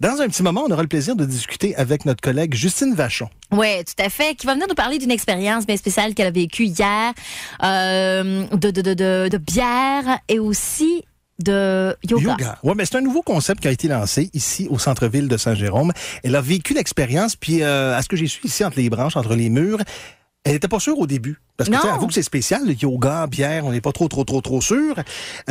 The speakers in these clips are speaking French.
Dans un petit moment, on aura le plaisir de discuter avec notre collègue Justine Vachon. Oui, tout à fait, qui va venir nous parler d'une expérience bien spéciale qu'elle a vécue hier, euh, de, bière et aussi de yoga. Ouais, mais c'est un nouveau concept qui a été lancé ici au centre-ville de Saint-Jérôme. Elle a vécu l'expérience, puis euh, à ce que j'ai su ici entre les branches, entre les murs, elle n'était pas sûre au début. Parce que avoue que c'est spécial, le yoga, bière, on n'est pas trop, trop, trop, trop sûr.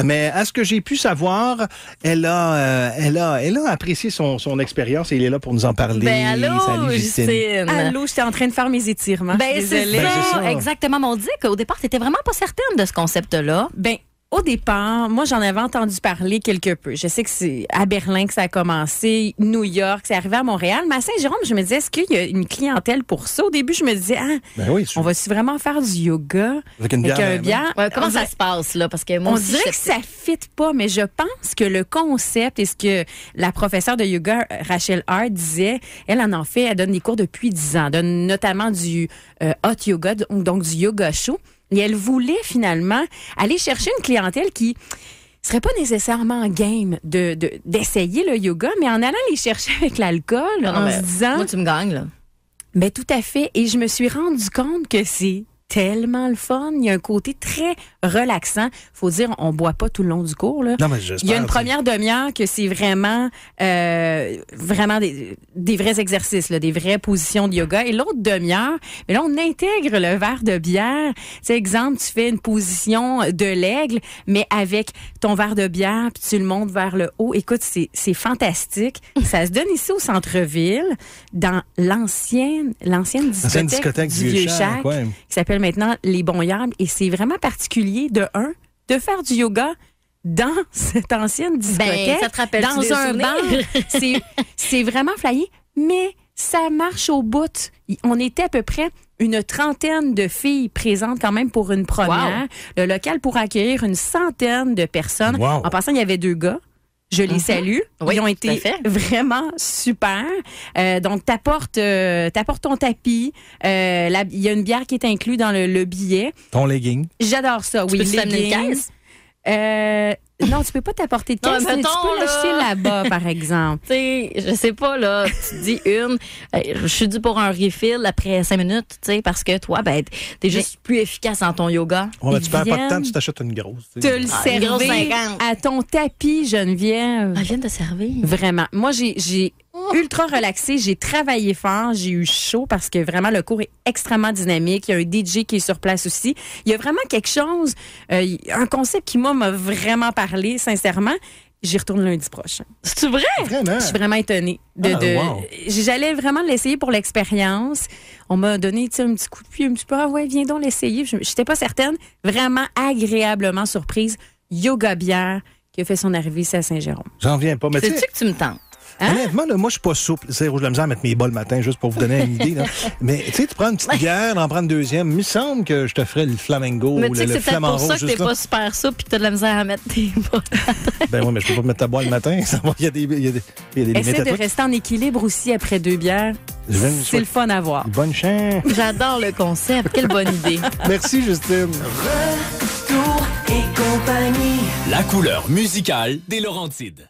Mais à ce que j'ai pu savoir, elle a, euh, elle a, elle a apprécié son, son expérience et il est là pour nous en parler. Ben, allô, Justine. Allô, j'étais en train de faire mes étirements. Ben, c'est ben, Exactement. Mais on dit qu'au départ, n'étais vraiment pas certaine de ce concept-là. Ben, au départ, moi, j'en avais entendu parler quelque peu. Je sais que c'est à Berlin que ça a commencé, New York, c'est arrivé à Montréal. Mais à Saint-Jérôme, je me disais, est-ce qu'il y a une clientèle pour ça? Au début, je me disais, ah, ben on va vraiment faire du yoga avec, une bière, un ben comment ça se passe, là? Parce que moi on dirait que ça fit pas, mais je pense que le concept et ce que la professeure de yoga, Rachel Hart, disait, elle en a fait, elle donne des cours depuis 10 ans, elle donne notamment du euh, hot yoga, donc du yoga chaud. Et elle voulait finalement aller chercher une clientèle qui serait pas nécessairement game de d'essayer le yoga, mais en allant les chercher avec l'alcool, en se disant... Moi, tu me gagnes, là. Ben, tout à fait. Et je me suis rendu compte que c'est tellement le fun. Il y a un côté très relaxant. Faut dire, on boit pas tout le long du cours. Là. Il y a une première demi-heure que c'est vraiment, euh, vraiment des, vrais exercices, là, des vraies positions de yoga. Et l'autre demi-heure, mais là, on intègre le verre de bière. C'est exemple, tu fais une position de l'aigle, mais avec ton verre de bière, puis tu le montes vers le haut. Écoute, c'est fantastique. Ça se donne ici au centre-ville, dans l'ancienne l'ancienne discothèque, du Vieux-Chac, qui s'appelle maintenant les bons Et c'est vraiment particulier, de un, de faire du yoga dans cette ancienne ben, discothèque, ça te dans un bar. c'est vraiment flyé, mais ça marche au bout. On était à peu près une trentaine de filles présentes quand même pour une première. Le local pour accueillir une centaine de personnes. En passant, il y avait deux gars. Je les mhm. salue. Ils ont été vraiment super. Euh, donc, euh, t'apportes, ton tapis. Euh, il y a une bière qui est inclue dans le, billet. Ton legging. J'adore ça. oui, peux non, tu peux pas t'apporter de caisse, non, tu peux l'acheter là... bas par exemple. tu sais, je sais pas, là, tu dis une, euh, je suis dû pour un refill après cinq minutes, tu sais, parce que toi, ben, t'es juste plus efficace en ton yoga. tu perds pas de temps, tu t'achètes une grosse. Tu le ah, à ton tapis, Geneviève. Ah, elle vient de servir. Vraiment. Moi, j'ai ultra relaxée. J'ai travaillé fort. J'ai eu chaud parce que vraiment, le cours est extrêmement dynamique. Il y a un DJ qui est sur place aussi. Il y a vraiment quelque chose, euh, un concept qui, moi, m'a vraiment parlé, sincèrement. J'y retourne lundi prochain. C'est vrai? Vraiment? Je suis vraiment étonnée. Ah, de, wow. J'allais vraiment l'essayer pour l'expérience. On m'a donné un petit coup de pied, un petit peu, ah ouais, viens donc l'essayer. Je n'étais pas certaine. Vraiment agréablement surprise. Yoga bière qui a fait son arrivée ici à Saint-Jérôme. J'en viens pas, mais Sais-tu que tu me tentes? Hein? Honnêtement, moi, je suis pas souple. C'est rouge de la misère à mettre mes bas le matin, juste pour vous donner une idée. Mais tu sais, tu prends une petite bière, en prendre une deuxième. Il me semble que je te ferais le flamengo mais ou le, rouge. C'est pour ça que t'es pas super souple puis que as de la misère à mettre tes bas. ben oui, mais je peux pas mettre ta boîte le matin. Il y a des, il y a des, y a des de rester en équilibre aussi après deux bières. C'est le fun à voir. Bonne chance. J'adore le concept. Quelle bonne idée. Merci, Justine. Retour et compagnie. La couleur musicale des Laurentides.